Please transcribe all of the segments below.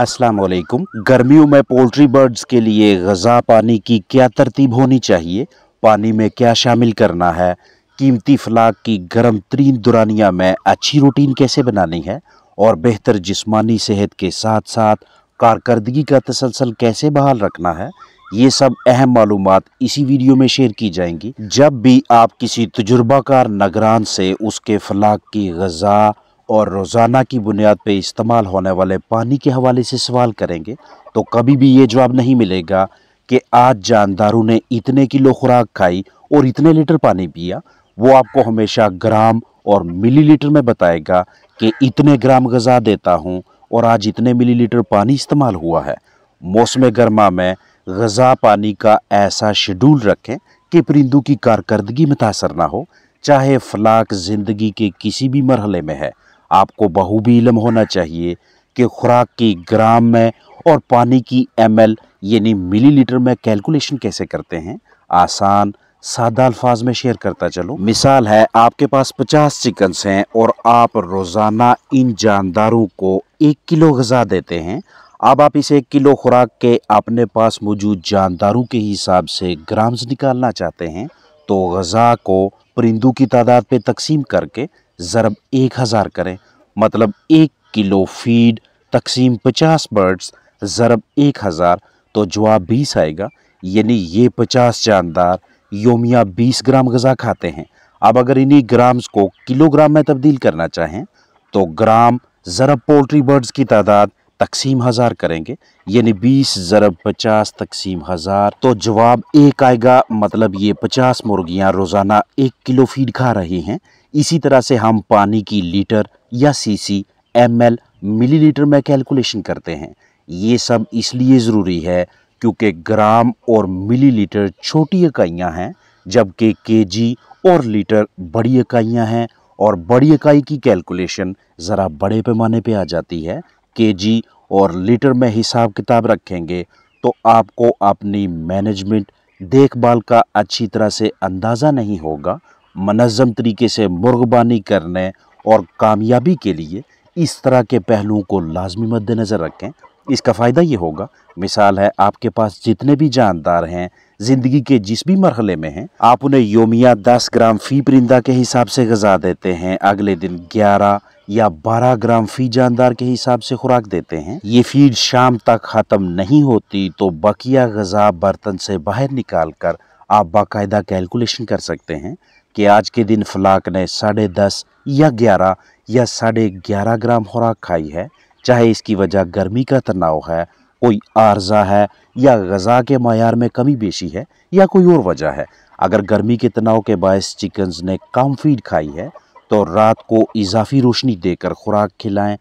असलकुम गर्मियों में पोल्ट्री बर्ड्स के लिए गज़ा पानी की क्या तरतीब होनी चाहिए पानी में क्या शामिल करना है कीमती फलाक की गर्म तरीन दुरानिया में अच्छी रूटीन कैसे बनानी है और बेहतर जिस्मानी सेहत के साथ साथ कारकर्दगी का तसलसल कैसे बहाल रखना है ये सब अहम मालूम इसी वीडियो में शेयर की जाएंगी जब भी आप किसी तजुर्बाकार नगरान से उसके फलाक की गज़ा और रोज़ाना की बुनियाद पर इस्तेमाल होने वाले पानी के हवाले से सवाल करेंगे तो कभी भी ये जवाब नहीं मिलेगा कि आज जानदारों ने इतने किलो खुराक खाई और इतने लीटर पानी पिया वो आपको हमेशा ग्राम और मिलीलीटर में बताएगा कि इतने ग्राम गज़ा देता हूँ और आज इतने मिलीलीटर पानी इस्तेमाल हुआ है मौसम गर्मा में गज़ा पानी का ऐसा शेड्यूल रखें कि परिंदू की कारकर्दगी मुतासर ना हो चाहे फलाक ज़िंदगी के किसी भी मरहले में है आपको बखूबी इलम होना चाहिए कि खुराक की ग्राम में और पानी की एम एल यानी मिली लीटर में कैलकुलेशन कैसे करते हैं आसान सादा अल्फाज में शेयर करता चलो मिसाल है आपके पास 50 चिकन्स हैं और आप रोज़ाना इन जानदारों को एक किलो गज़ा देते हैं अब आप इसे एक किलो खुराक के अपने पास मौजूद जानदारों के हिसाब से ग्राम्स निकालना चाहते हैं तो गज़ा को परिंदों की तादाद पे तकसीम करके ज़रब एक हज़ार करें मतलब एक किलो फीड तकसीम पचास बर्ड्स ज़रब एक हज़ार तो जवाब बीस आएगा यानी ये पचास जानदार योमिया बीस ग्राम गज़ा खाते हैं अब अगर इन्हीं ग्राम्स को किलोग्राम में तब्दील करना चाहें तो ग्राम ज़रब पोल्ट्री बर्ड्स की तादाद तकसीम हज़ार करेंगे यानी बीस ज़रब पचास तकसीम हज़ार तो जवाब एक आएगा मतलब ये पचास मुर्गियाँ रोज़ाना एक किलो फीड खा रही हैं इसी तरह से हम पानी की लीटर या सीसी, एमएल, मिलीलीटर में कैलकुलेशन करते हैं ये सब इसलिए ज़रूरी है क्योंकि ग्राम और मिलीलीटर छोटी इकाइयाँ हैं जबकि केजी और लीटर बड़ी इकाइयाँ हैं और बड़ी इकाई की कैलकुलेशन ज़रा बड़े पैमाने पे आ जाती है केजी और लीटर में हिसाब किताब रखेंगे तो आपको अपनी मैनेजमेंट देखभाल का अच्छी तरह से अंदाज़ा नहीं होगा मनज़म तरीके से मुर्गबानी करने और कामयाबी के लिए इस तरह के पहलुओं को लाजमी मद्दनज़र रखें इसका फ़ायदा ये होगा मिसाल है आपके पास जितने भी जानदार हैं ज़िंदगी के जिस भी मरहले में हैं आप उन्हें योमिया दस ग्राम फ़ी परिंदा के हिसाब से गजा देते हैं अगले दिन ग्यारह या बारह ग्राम फी जानदार के हिसाब से खुराक देते हैं ये फीड शाम तक ख़त्म नहीं होती तो बकिया गजा बर्तन से बाहर निकाल कर आप बाकायदा कैलकुलेशन कर सकते हैं कि आज के दिन फलाक ने साढ़े दस या ग्यारह या साढ़े ग्यारह ग्राम खुराक खाई है चाहे इसकी वजह गर्मी का तनाव है कोई आर्जा है या गज़ा के मैार में कमी बेशी है या कोई और वजह है अगर गर्मी के तनाव के बायस चिकन्स ने कम फीड खाई है तो रात को इजाफी रोशनी देकर खुराक खिलाएं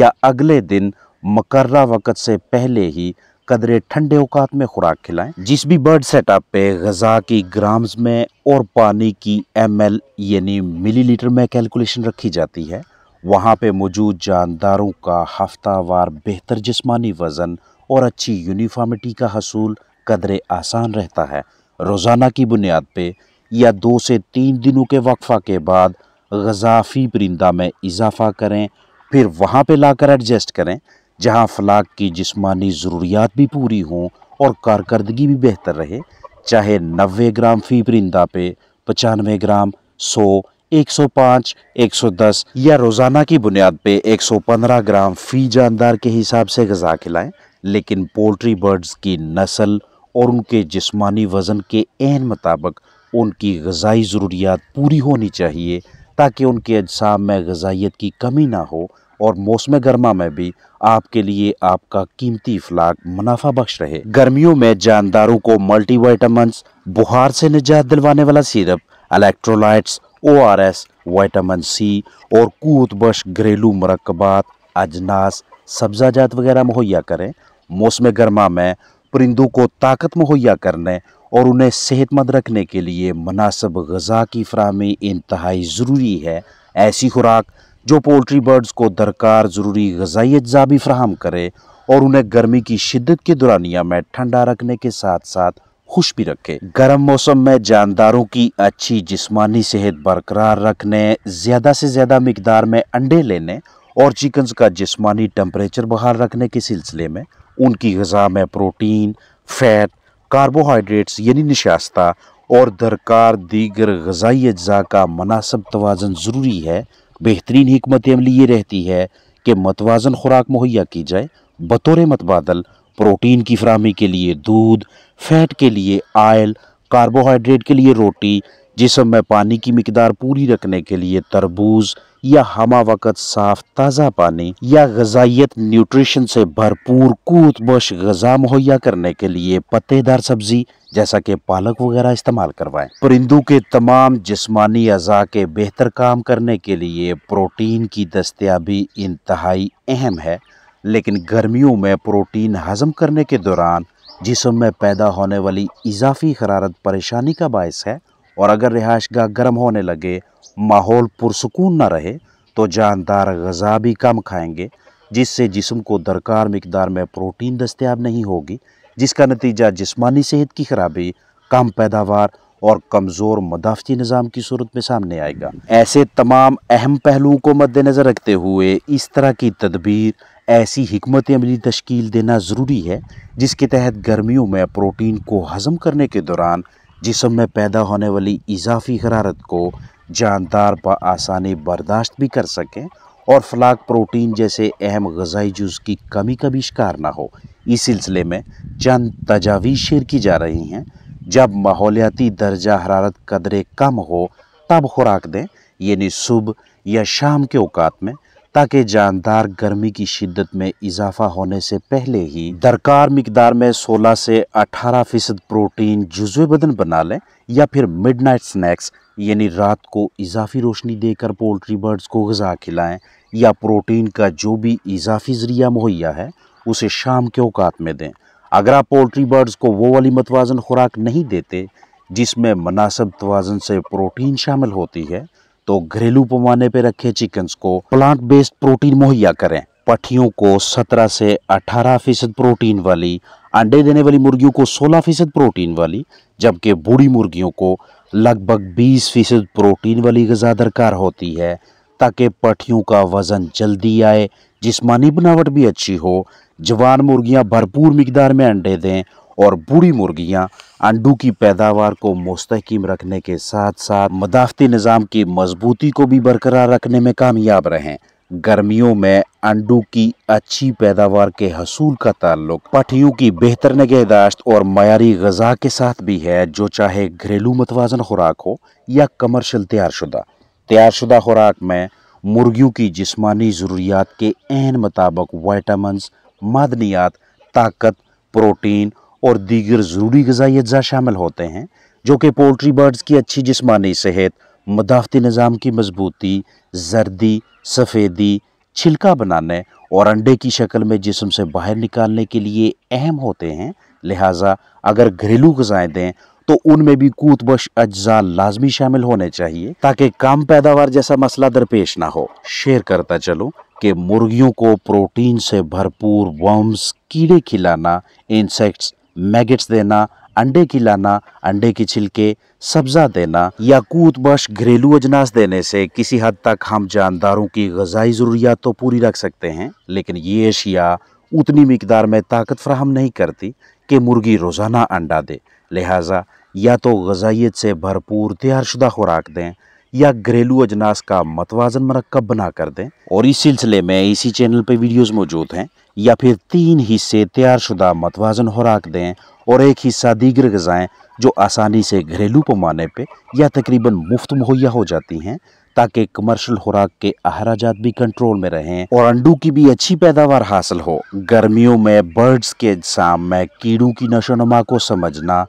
या अगले दिन मकर्रा वक़्त से पहले ही कदरे ठंडे औकात में खुराक खिलाएं जिस भी बर्ड सेटअप पे गजा की ग्राम्स में और पानी की एम एल यानी मिलीलीटर में कैलकुलेशन रखी जाती है वहाँ पे मौजूद जानदारों का हफ्तावार बेहतर जिस्मानी वज़न और अच्छी यूनिफॉर्मिटी का हसूल कदरे आसान रहता है रोज़ाना की बुनियाद पे या दो से तीन दिनों के वक्फा के बाद गजाफी परिंदा में इजाफा करें फिर वहाँ पे लाकर एडजस्ट करें जहाँ फलाक की जिस्मानी ज़रूरियात भी पूरी हों और कारकर्दगी भी बेहतर रहे चाहे नबे ग्राम फ़ी परिंदा पे पचानवे ग्राम सौ पाँच एक सौ दस या रोज़ाना की बुनियाद पे पंद्रह ग्राम फ़ी जानदार के हिसाब से गज़ा खिलाएं लेकिन पोल्ट्री बर्ड्स की नस्ल और उनके जिस्मानी वज़न के एन मुताबक उनकी गज़ाई ज़रूरियात पूरी होनी चाहिए ताकि उनके अजसाम में गजाइत की कमी ना हो और मौसम गर्मा में भी आपके लिए आपका कीमती फ्लाग मुनाफा बख्श रहे गर्मियों में जानदारों को मल्टीवाइटामस बुहार से निजात दिलवाने वाला syrup electrolytes O R S vitamin C और कूतबश घरेलू मरकबात अजनास सब्जाजात वगैरह मुहैया करें मौसम गर्मा में परिंदों को ताकत मुहैया करने और उन्हें सेहतमंद रखने के लिए मुनासब गज़ा की फ्राहमी इंतहाई ज़रूरी है ऐसी खुराक जो पोल्ट्री बर्ड्स को दरकार ज़रूरी गजाई अज्जा भी फ्राहम करे और उन्हें गर्मी की शिद्दत के दौरानिया में ठंडा रखने के साथ साथ खुश भी रखे गर्म मौसम में जानदारों की अच्छी जिस्मानी सेहत बरकरार रखने ज़्यादा से ज़्यादा मकदार में अंडे लेने और चिकन्स का जिस्मानी टम्परेचर बहाल रखने के सिलसिले में उनकी गजा में प्रोटीन फैट कार्बोहाइड्रेट्स यानी निशास्ता और दरकार दीगर गजाई अज्जा का मनासब तोज़न ज़रूरी है बेहतरीन हमत अमली ये रहती है कि मतवाजन खुराक मुहैया की जाए बतौर मतबादल प्रोटीन की फ्राहमी के लिए दूध फैट के लिए आयल कार्बोहाइड्रेट के लिए रोटी जिसम में पानी की मकदार पूरी रखने के लिए तरबूज या हमा वक़्त साफ ताज़ा पानी या गजाइत न्यूट्रिशन से भरपूर कूत बश गजा मुहैया करने के लिए पत्तेदार सब्जी जैसा कि पालक वगैरह इस्तेमाल करवाएं परिंदों के तमाम जिस्मानी अज़ा के बेहतर काम करने के लिए प्रोटीन की दस्तियाबी इंतहाई अहम है लेकिन गर्मियों में प्रोटीन हजम करने के दौरान जिसम में पैदा होने वाली इजाफी हरारत परेशानी का बायस है और अगर रिहाइश गाह गर्म होने लगे माहौल पुरसकून ना रहे तो जानदार गज़ा भी कम खाएंगे जिससे जिसम को दरकार मकदार में प्रोटीन दस्तियाब नहीं होगी जिसका नतीजा जिसमानी सेहत की खराबी कम पैदावार और कमज़ोर मदाफ़ती निज़ाम की सूरत में सामने आएगा ऐसे तमाम अहम पहलुओं को मद्देनज़र रखते हुए इस तरह की तदबीर ऐसी हमत अमली तश्कील देना ज़रूरी है जिसके तहत गर्मियों में प्रोटीन को हज़म करने के दौरान जिसम में पैदा होने वाली इजाफी हरारत को जानदार आसानी बर्दाश्त भी कर सकें और फ्लाक प्रोटीन जैसे अहम गजाई जूस की कमी का भी शिकार ना हो इस सिलसिले में चंद तजावीज़ शेयर की जा रही हैं जब माहौलियाती दर्जा हरारत कदरे कम हो तब खुराक दें यानी सुबह या शाम के अवकात में ताकि जानदार गर्मी की शिद्दत में इजाफा होने से पहले ही दरकार मकदार में 16 से 18 फीसद प्रोटीन जुजव बदन बना लें या फिर मिडनाइट स्नैक्स यानी रात को इजाफी रोशनी देकर पोल्ट्री बर्ड्स को गज़ा खिलाएं या प्रोटीन का जो भी इजाफी ज़रिया मुहैया है उसे शाम के अवकात में दें अगर आप पोल्ट्री बर्ड्स को वो वाली मतवाजन खुराक नहीं देते जिसमें मुनासब तोज़न से प्रोटीन शामिल होती है तो घरेलू पैमाने पर रखे चिकन्स को प्लांट बेस्ड प्रोटीन मुहैया करें पठियों को 17 से 18 फीसद प्रोटीन वाली अंडे देने वाली मुर्गियों को 16 फीसद प्रोटीन वाली जबकि बूढ़ी मुर्गियों को लगभग 20 फीसद प्रोटीन वाली गज़ा दरकार होती है ताकि पठियों का वज़न जल्दी आए जिसमानी बनावट भी अच्छी हो जवान मुर्गियां भरपूर मकदार में अंडे दें और बूढ़ी मुर्गियाँ अंडों की पैदावार को मुस्तकम रखने के साथ साथ मदाफती निज़ाम की मजबूती को भी बरकरार रखने में कामयाब रहें गर्मियों में अंडों की अच्छी पैदावार के हसूल का ताल्लुक पठियों की बेहतर नगहदाश्त और मैारी गजा के साथ भी है जो चाहे घरेलू मतवाजन खुराक हो या कमर्शल तैयारशुदा तैयारशुदा खुराक में मुर्गियों की जिस्मानी ज़रूरियात के अहन मुताबिक वाइटामस मदनियात ताकत प्रोटीन और दीगर ज़रूरी गजाई अज्जा शामिल होते हैं जो कि पोल्ट्री बर्ड्स की अच्छी जिसमानी सेहत मदाफती निज़ाम की मजबूती जर्दी सफ़ेदी छिलका बनाने और अंडे की शक्ल में जिसम से बाहर निकालने के लिए अहम होते हैं लिहाजा अगर घरेलू गजाएँ दें तो उनमें भी कूतबश अज्जा लाजमी शामिल होने चाहिए ताकि कम पैदावार जैसा मसला दरपेश ना हो शेयर करता चलो कि मुर्गियों को प्रोटीन से भरपूर वर्म्स कीड़े खिलाना इंसेक्ट्स मैगेट्स देना अंडे की लाना अंडे की छिलके सब्जा देना या बश घरेलू अजनास देने से किसी हद तक हम जानदारों की गजाई ज़रूरियात तो पूरी रख सकते हैं लेकिन ये अशिया उतनी मकदार में ताकत फ्राहम नहीं करती कि मुर्गी रोज़ाना अंडा दे लिहाजा या तो गजाइत से भरपूर तैयारशुदा खुराक दें या घरेलू अजनास का मतवाजन मरकब बना कर दें और इस सिलसिले में इसी चैनल पर वीडियोस मौजूद हैं या फिर तीन हिस्से तैयार शुदा मतवाजन खुराक दें और एक हिस्सा दीगर गज़ाएँ जो आसानी से घरेलू पैमाने पर या तकरीबन मुफ्त मुहैया हो जाती हैं ताकि कमर्शल खुराक के अहराज भी कंट्रोल में रहें और अंडू की भी अच्छी पैदावार हासिल हो गर्मियों में बर्ड्स के अजसाम में कीड़ों की नशोनमा को समझना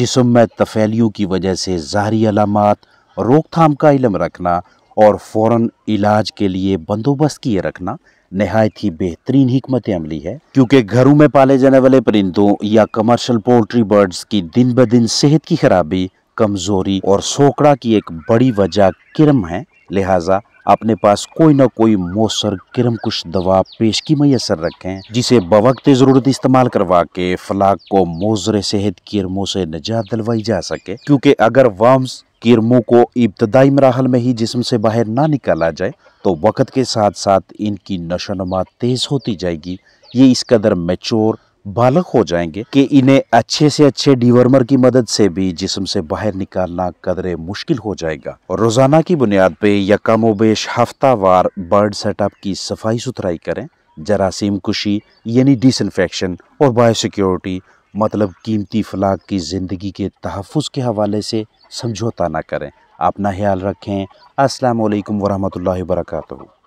जिसम में तफैलियों की वजह से जहरी अलामत रोकथाम का इलम रखना और फ़ौर इलाज के लिए बंदोबस्त किए रखना नहायत ही बेहतरीन हमत अमली है क्योंकि घरों में पाले जाने वाले परिंदों या कमर्शल पोल्ट्री बर्ड्स की दिन ब दिन सेहत की खराबी कमज़ोरी और सोकड़ा की एक बड़ी वजह किरम है लिहाजा अपने पास कोई ना कोई मौसर किरम कुछ दवा पेश की मैसर रखें जिसे बवक्त ज़रूरत इस्तेमाल करवा के फलाक को मोजर सेहत किरमों से निजात दिलवाई जा सके क्योंकि अगर वाम्स किरमों को इब्तदाई मराहल में ही जिसम से बाहर ना निकाला जाए तो वक़्त के साथ साथ इनकी नुमा तेज़ होती जाएगी ये इस कदर मेचोर बालक हो जाएंगे कि इन्हें अच्छे से अच्छे डिवर्मर की मदद से भी जिसम से बाहर निकालना कदरे मुश्किल हो जाएगा और रोज़ाना की बुनियाद पे या कम वेश हफ्तावार बर्ड सेटअप की सफाई सुथराई करें जरासीम कुशी यानी डिसइनफेक्शन और बायोसिक्योरिटी मतलब कीमती फलाक की ज़िंदगी के तहफ़ के हवाले से समझौता ना करें अपना ख्याल रखें अस्सलाम वालेकुम वर्का